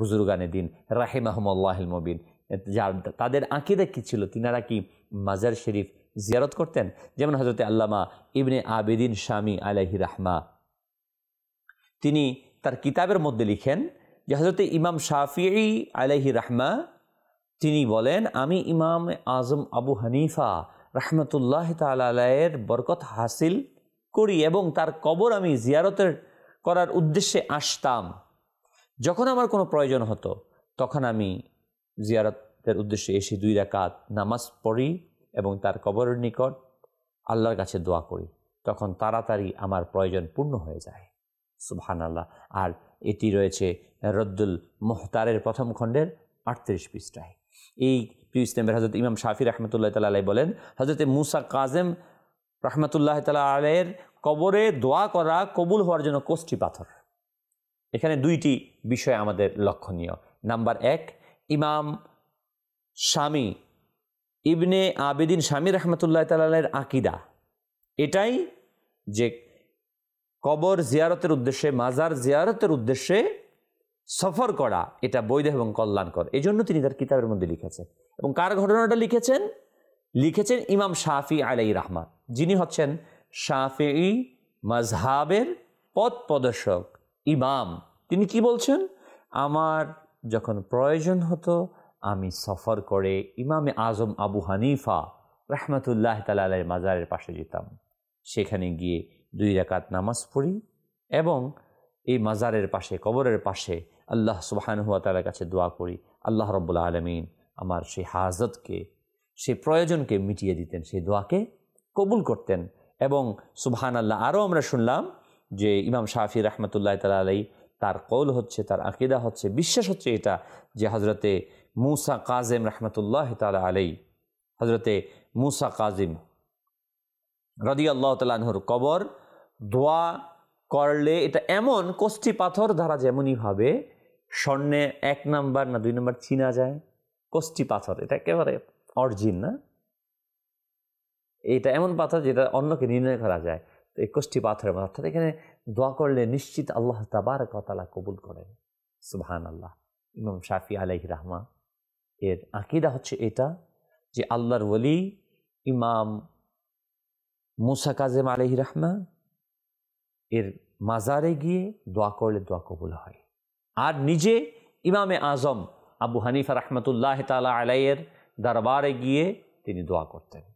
বুজুরগানে দিন রাহেমাহমল্লাহিল মবিন যার তাদের আঁকিদা কী ছিল তিনারা কি মাজার শরীফ জিয়ারত করতেন যেমন হজরত আল্লামা ইবনে আবেদিন স্বামী আলাহি রাহমা তিনি তার কিতাবের মধ্যে লিখেন যে হজরত ইমাম শাফিঈ আলাহি রাহমা তিনি বলেন আমি ইমাম আজম আবু হানিফা রহমতুল্লাহ তালের বরকত হাসিল করি এবং তার কবর আমি জিয়ারতের করার উদ্দেশ্যে আসতাম যখন আমার কোনো প্রয়োজন হতো তখন আমি জিয়ারতের উদ্দেশ্যে এসে দুই রাকাত নামাজ পড়ি এবং তার কবরের নিকট আল্লাহর কাছে দোয়া করি তখন তাড়াতাড়ি আমার প্রয়োজন পূর্ণ হয়ে যায় সুবহান আল্লাহ আর এটি রয়েছে রদ্দুল মোহতারের প্রথম খণ্ডের আটত্রিশ পৃষ্ঠায় এই প্রিয় ইসলামের হজরত ইমাম শাফি রহমতুল্লাহ তালা আলাই বলেন হজরত মুসা কাজেম রহমতুল্লাহ তালা আলের কবরে দোয়া করা কবুল হওয়ার জন্য কোষ্ঠী পাথর এখানে দুইটি বিষয় আমাদের লক্ষণীয় নাম্বার এক ইমাম স্বামী ইবনে আবেদিন স্বামী রহমতুল্লাহ তালের আকিদা এটাই যে কবর জিয়ারতের উদ্দেশ্যে মাজার জিয়ারতের উদ্দেশ্যে সফর করা এটা বৈধ এবং কল্যাণকর এই জন্য তিনি তার কিতাবের মধ্যে লিখেছেন এবং কার ঘটনাটা লিখেছেন লিখেছেন ইমাম শাহি আলাই রহমান যিনি হচ্ছেন শাহি মাজহাবের পথ প্রদর্শক ইমাম তিনি কি বলছেন আমার যখন প্রয়োজন হতো আমি সফর করে ইমামে আজম আবু হানিফা রহমতুল্লাহ তালের মাজারের পাশে যেতাম সেখানে গিয়ে দুই রাকাত নামাজ পড়ি এবং এই মাজারের পাশে কবরের পাশে আল্লাহ হুয়া তালার কাছে দোয়া করি আল্লাহ রব্বুল্লা আলমিন আমার সেই হাজতকে সেই প্রয়োজনকে মিটিয়ে দিতেন সেই দোয়াকে কবুল করতেন এবং সুবহান আল্লাহ আরও আমরা শুনলাম যে ইমাম শাহফি রহমতুল্লাহ তালা আলাই তার কৌল হচ্ছে তার আকিদা হচ্ছে বিশ্বাস হচ্ছে এটা যে হজরতে মুসা কাজেম রহমতুল্লাহ তালা আলাই হজরতে মুসা কাজিম রদি আল্লাহ তালাহর কবর ধোয়া করলে এটা এমন কোষ্ঠী পাথর দ্বারা হবে স্বর্ণে এক নাম্বার না দুই নাম্বার চিনা যায় কোষ্ঠী পাথর এটা একেবারে অর্জিন না এটা এমন পাথর যেটা অন্যকে নির্ণয় করা যায় তো একুশটি পাথরের মধ্যে অর্থাৎ এখানে দোয়া করলে নিশ্চিত আল্লাহ তাবার কতলা কবুল করেন সুবহান আল্লাহ ইমাম শাফি আলাই রাহমা এর আকিদা হচ্ছে এটা যে আল্লাহর ওলি ইমাম মুসা কাজেম আলহি রাহমা এর মাজারে গিয়ে দোয়া করলে দোয়া কবুল হয় আর নিজে ইমামে আজম আবু হানিফা রহমতুল্লাহ তালা আলাইয়ের দরবারে গিয়ে তিনি দোয়া করতেন